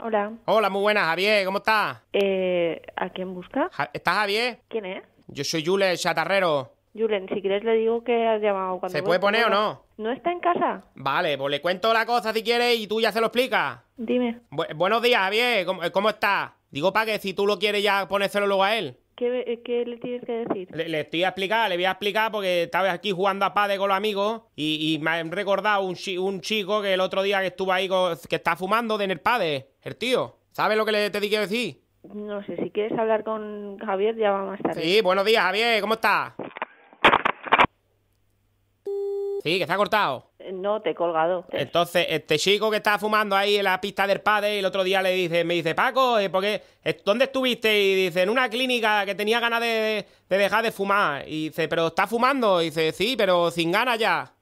Hola. Hola, muy buenas, Javier, ¿cómo estás? Eh, ¿A quién busca? ¿Estás Javier? ¿Quién es? Yo soy Julen Chatarrero. Julen, si quieres le digo que has llamado cuando... ¿Se puede poner o no? ¿No está en casa? Vale, pues le cuento la cosa si quieres y tú ya se lo explicas. Dime. buenos días, Javier, ¿cómo, cómo estás? Digo para que si tú lo quieres ya ponérselo luego a él. ¿Qué, le tienes que decir? Le, estoy a explicar, le voy a explicar porque estaba aquí jugando a padre con los amigos y, me han recordado un, chico que el otro día que estuvo ahí, que está fumando de en el padre, el tío. ¿Sabes lo que le, te que decir? No sé, si quieres hablar con Javier ya va más tarde. Sí, buenos días, Javier, ¿cómo estás? Sí, que está cortado no te he colgado. Entonces, este chico que está fumando ahí en la pista del padre, el otro día le dice, me dice, Paco, eh, porque eh, ¿dónde estuviste? Y dice, en una clínica que tenía ganas de, de dejar de fumar. Y dice, pero está fumando. Y dice, sí, pero sin ganas ya.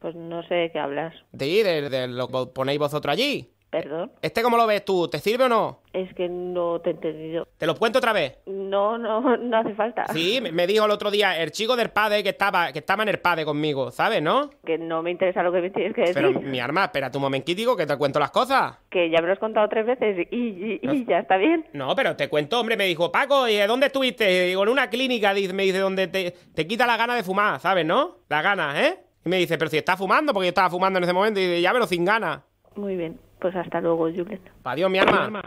Pues no sé de qué hablas. de, ir de lo ponéis vosotros allí. Perdón. ¿Este cómo lo ves tú? ¿Te sirve o no? Es que no te he entendido. ¿Te lo cuento otra vez? No, no, no hace falta. Sí, me dijo el otro día el chico del padre que estaba, que estaba en el padre conmigo, ¿sabes, no? Que no me interesa lo que me tienes que decir. Pero mi arma, espérate un momento que te cuento las cosas. Que ya me lo has contado tres veces y, ya está bien. No, pero te cuento, hombre, me dijo, Paco, ¿y dónde estuviste? digo, en una clínica, me dice, donde te, quita la gana de fumar, ¿sabes, no? La gana, ¿eh? Y me dice, pero si estás fumando, porque yo estaba fumando en ese momento, y ya me sin ganas. Muy bien. Pues hasta luego, Julen. Adiós, mi arma.